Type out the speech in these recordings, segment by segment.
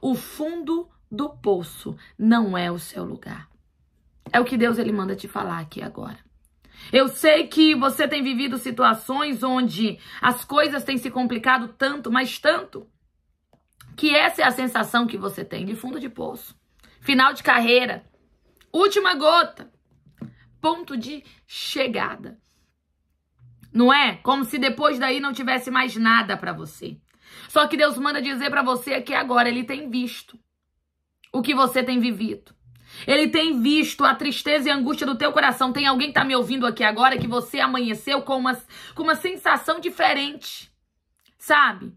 O fundo do poço não é o seu lugar. É o que Deus ele manda te falar aqui agora. Eu sei que você tem vivido situações onde as coisas têm se complicado tanto, mas tanto, que essa é a sensação que você tem de fundo de poço, final de carreira, última gota, ponto de chegada. Não é? Como se depois daí não tivesse mais nada para você. Só que Deus manda dizer para você aqui agora, ele tem visto o que você tem vivido. Ele tem visto a tristeza e a angústia do teu coração. Tem alguém que tá me ouvindo aqui agora que você amanheceu com uma, com uma sensação diferente, sabe?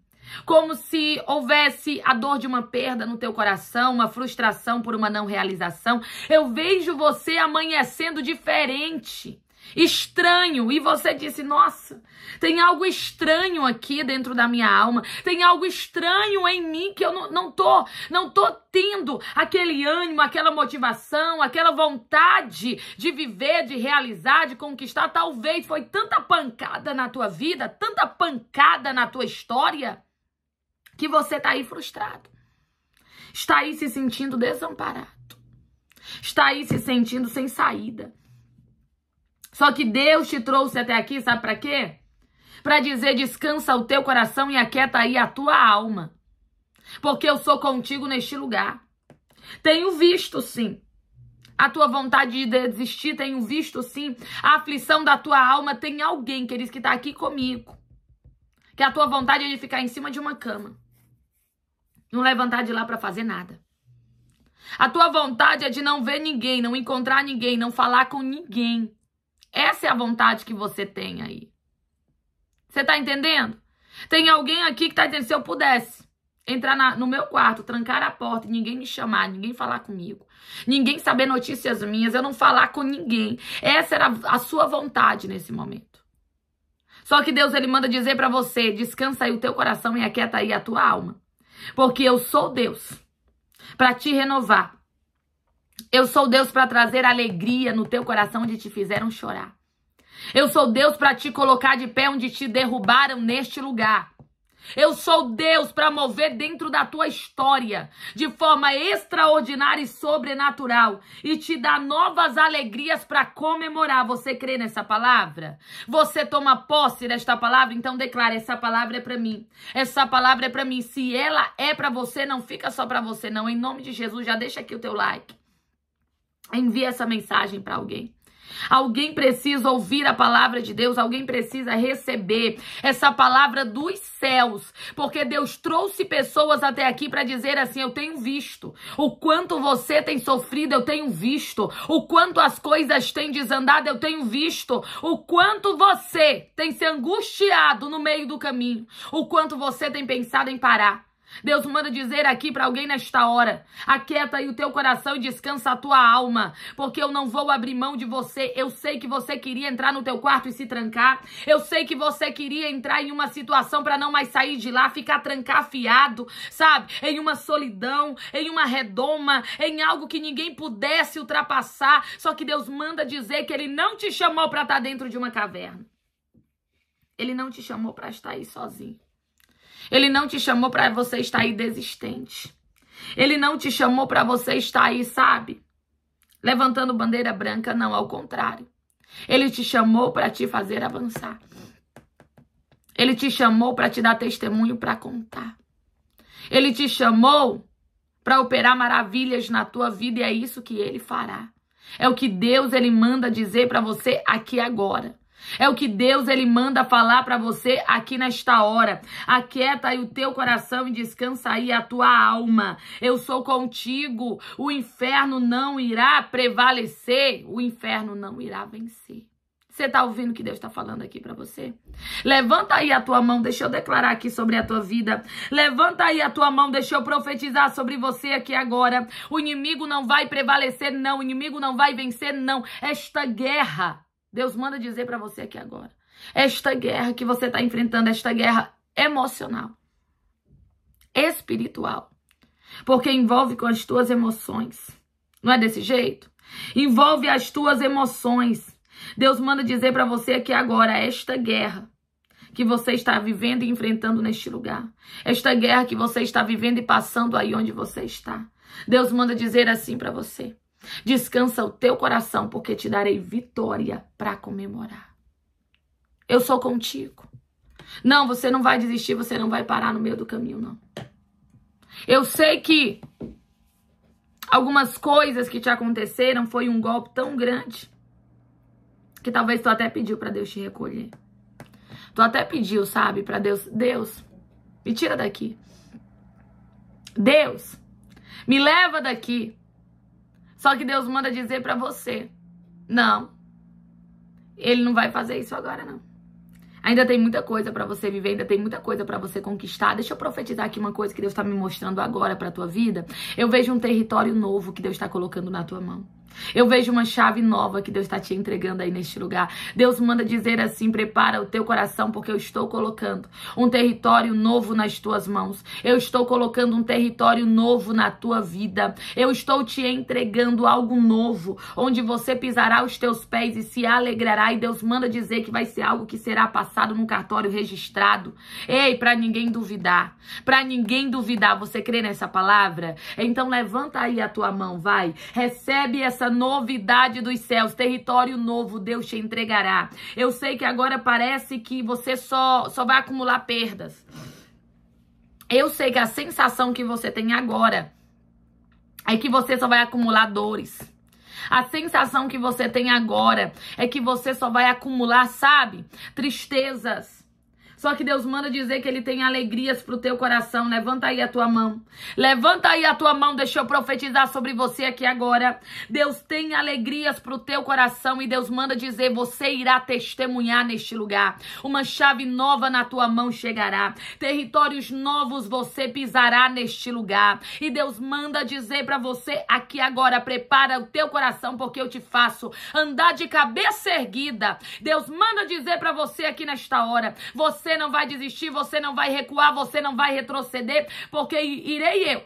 Como se houvesse a dor de uma perda no teu coração, uma frustração por uma não realização. Eu vejo você amanhecendo diferente estranho e você disse: Nossa, tem algo estranho aqui dentro da minha alma, tem algo estranho em mim que eu não, não tô, não tô tendo aquele ânimo, aquela motivação, aquela vontade de viver, de realizar, de conquistar. Talvez foi tanta pancada na tua vida, tanta pancada na tua história, que você tá aí frustrado, está aí se sentindo desamparado, está aí se sentindo sem saída só que Deus te trouxe até aqui, sabe para quê? Para dizer: descansa o teu coração e aquieta aí a tua alma. Porque eu sou contigo neste lugar. Tenho visto, sim. A tua vontade de desistir, tenho visto, sim. A aflição da tua alma. Tem alguém, queridos, que está aqui comigo. Que a tua vontade é de ficar em cima de uma cama. Não levantar de lá para fazer nada. A tua vontade é de não ver ninguém, não encontrar ninguém, não falar com ninguém. Essa é a vontade que você tem aí. Você tá entendendo? Tem alguém aqui que tá dizendo: se eu pudesse entrar na, no meu quarto, trancar a porta e ninguém me chamar, ninguém falar comigo, ninguém saber notícias minhas, eu não falar com ninguém. Essa era a sua vontade nesse momento. Só que Deus ele manda dizer para você: descansa aí o teu coração e aquieta aí a tua alma. Porque eu sou Deus para te renovar, eu sou Deus para trazer alegria no teu coração onde te fizeram chorar. Eu sou Deus para te colocar de pé onde te derrubaram neste lugar. Eu sou Deus para mover dentro da tua história de forma extraordinária e sobrenatural e te dar novas alegrias para comemorar. Você crê nessa palavra? Você toma posse desta palavra? Então declara: essa palavra é para mim. Essa palavra é para mim. Se ela é para você, não fica só para você, não. Em nome de Jesus, já deixa aqui o teu like. Envie essa mensagem para alguém. Alguém precisa ouvir a palavra de Deus, alguém precisa receber essa palavra dos céus, porque Deus trouxe pessoas até aqui para dizer assim: eu tenho visto o quanto você tem sofrido, eu tenho visto o quanto as coisas têm desandado, eu tenho visto o quanto você tem se angustiado no meio do caminho, o quanto você tem pensado em parar. Deus manda dizer aqui para alguém nesta hora: aquieta aí o teu coração e descansa a tua alma, porque eu não vou abrir mão de você. Eu sei que você queria entrar no teu quarto e se trancar. Eu sei que você queria entrar em uma situação para não mais sair de lá, ficar trancafiado, sabe? Em uma solidão, em uma redoma, em algo que ninguém pudesse ultrapassar. Só que Deus manda dizer que ele não te chamou para estar tá dentro de uma caverna. Ele não te chamou para estar aí sozinho. Ele não te chamou para você estar aí desistente. Ele não te chamou para você estar aí, sabe? Levantando bandeira branca, não, ao contrário. Ele te chamou para te fazer avançar. Ele te chamou para te dar testemunho para contar. Ele te chamou para operar maravilhas na tua vida e é isso que ele fará. É o que Deus ele manda dizer para você aqui agora. É o que Deus ele manda falar para você aqui nesta hora. Aquieta aí o teu coração e descansa aí a tua alma. Eu sou contigo. O inferno não irá prevalecer. O inferno não irá vencer. Você está ouvindo o que Deus está falando aqui para você? Levanta aí a tua mão, deixa eu declarar aqui sobre a tua vida. Levanta aí a tua mão, deixa eu profetizar sobre você aqui agora. O inimigo não vai prevalecer, não. O inimigo não vai vencer, não. Esta guerra Deus manda dizer para você aqui agora. Esta guerra que você está enfrentando, esta guerra emocional, espiritual, porque envolve com as tuas emoções. Não é desse jeito? Envolve as tuas emoções. Deus manda dizer para você aqui agora esta guerra que você está vivendo e enfrentando neste lugar. Esta guerra que você está vivendo e passando aí onde você está. Deus manda dizer assim para você. Descansa o teu coração, porque te darei vitória para comemorar. Eu sou contigo. Não, você não vai desistir, você não vai parar no meio do caminho, não. Eu sei que algumas coisas que te aconteceram foi um golpe tão grande que talvez tu até pediu para Deus te recolher. Tu até pediu, sabe, para Deus, Deus, me tira daqui. Deus, me leva daqui. Só que Deus manda dizer para você: não, Ele não vai fazer isso agora, não. Ainda tem muita coisa para você viver, ainda tem muita coisa para você conquistar. Deixa eu profetizar aqui uma coisa que Deus está me mostrando agora para tua vida. Eu vejo um território novo que Deus está colocando na tua mão. Eu vejo uma chave nova que Deus está te entregando aí neste lugar. Deus manda dizer assim: prepara o teu coração, porque eu estou colocando um território novo nas tuas mãos. Eu estou colocando um território novo na tua vida. Eu estou te entregando algo novo, onde você pisará os teus pés e se alegrará. E Deus manda dizer que vai ser algo que será passado num cartório registrado. Ei, para ninguém duvidar, para ninguém duvidar. Você crê nessa palavra? Então levanta aí a tua mão, vai, recebe essa essa novidade dos céus, território novo Deus te entregará. Eu sei que agora parece que você só, só vai acumular perdas. Eu sei que a sensação que você tem agora é que você só vai acumular dores. A sensação que você tem agora é que você só vai acumular, sabe? Tristezas só que Deus manda dizer que ele tem alegrias pro teu coração. Levanta aí a tua mão. Levanta aí a tua mão. Deixa eu profetizar sobre você aqui agora. Deus tem alegrias pro teu coração e Deus manda dizer: você irá testemunhar neste lugar. Uma chave nova na tua mão chegará. Territórios novos você pisará neste lugar. E Deus manda dizer para você aqui agora: prepara o teu coração porque eu te faço andar de cabeça erguida. Deus manda dizer para você aqui nesta hora: você você não vai desistir, você não vai recuar, você não vai retroceder, porque irei eu.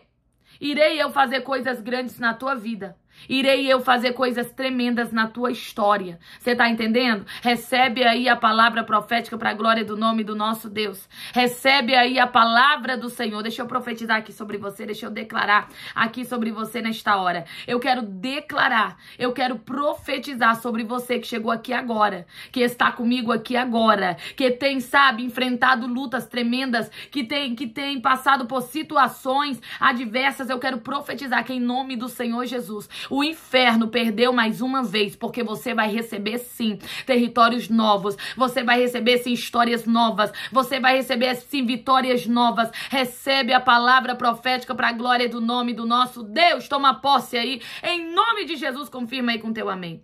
Irei eu fazer coisas grandes na tua vida. Irei eu fazer coisas tremendas na tua história. Você está entendendo? Recebe aí a palavra profética para a glória do nome do nosso Deus. Recebe aí a palavra do Senhor. Deixa eu profetizar aqui sobre você, deixa eu declarar aqui sobre você nesta hora. Eu quero declarar, eu quero profetizar sobre você que chegou aqui agora, que está comigo aqui agora, que tem, sabe, enfrentado lutas tremendas, que tem que tem passado por situações adversas. Eu quero profetizar que em nome do Senhor Jesus o inferno perdeu mais uma vez, porque você vai receber sim territórios novos, você vai receber sim histórias novas, você vai receber sim vitórias novas. Recebe a palavra profética para a glória do nome do nosso Deus. Toma posse aí, em nome de Jesus, confirma aí com teu amém.